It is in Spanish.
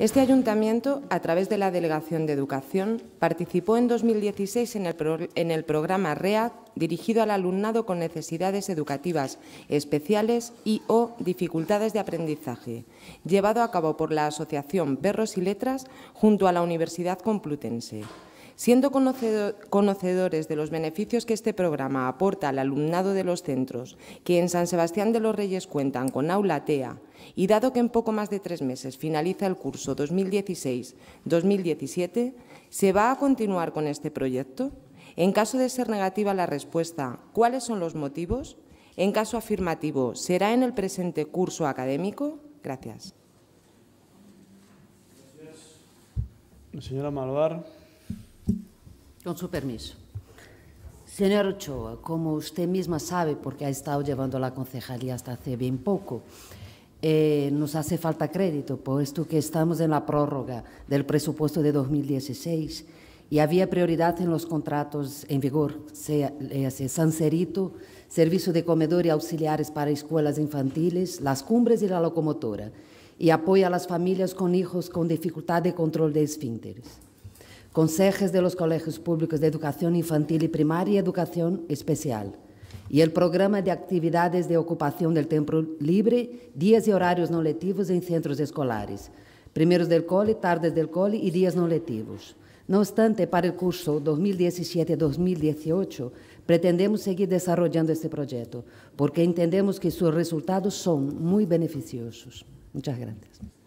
Este ayuntamiento, a través de la Delegación de Educación, participó en 2016 en el, programa READ dirigido al alumnado con necesidades educativas especiales y o dificultades de aprendizaje, llevado a cabo por la Asociación Perros y Letras junto a la Universidad Complutense. Siendo conocedores de los beneficios que este programa aporta al alumnado de los centros, que en San Sebastián de los Reyes cuentan con aula TEA, y dado que en poco más de tres meses finaliza el curso 2016-2017, ¿se va a continuar con este proyecto? En caso de ser negativa la respuesta, ¿cuáles son los motivos? En caso afirmativo, ¿será en el presente curso académico? Gracias. Gracias. Señora Malvar. Con su permiso. Señor Ochoa, como usted misma sabe, porque ha estado llevando la concejalía hasta hace bien poco, eh, nos hace falta crédito, puesto que estamos en la prórroga del presupuesto de 2016 y había prioridad en los contratos en vigor, sea, eh, servicio de comedor y auxiliares para escuelas infantiles, las cumbres y la locomotora, y apoyo a las familias con hijos con dificultad de control de esfínteres consejes de los colegios públicos de educación infantil y primaria y educación especial, y el programa de actividades de ocupación del tiempo libre, días y horarios no Letivos en centros escolares, primeros del cole, tardes del cole y días no Letivos. No obstante, para el curso 2017-2018 pretendemos seguir desarrollando este proyecto, porque entendemos que sus resultados son muy beneficiosos. Muchas gracias.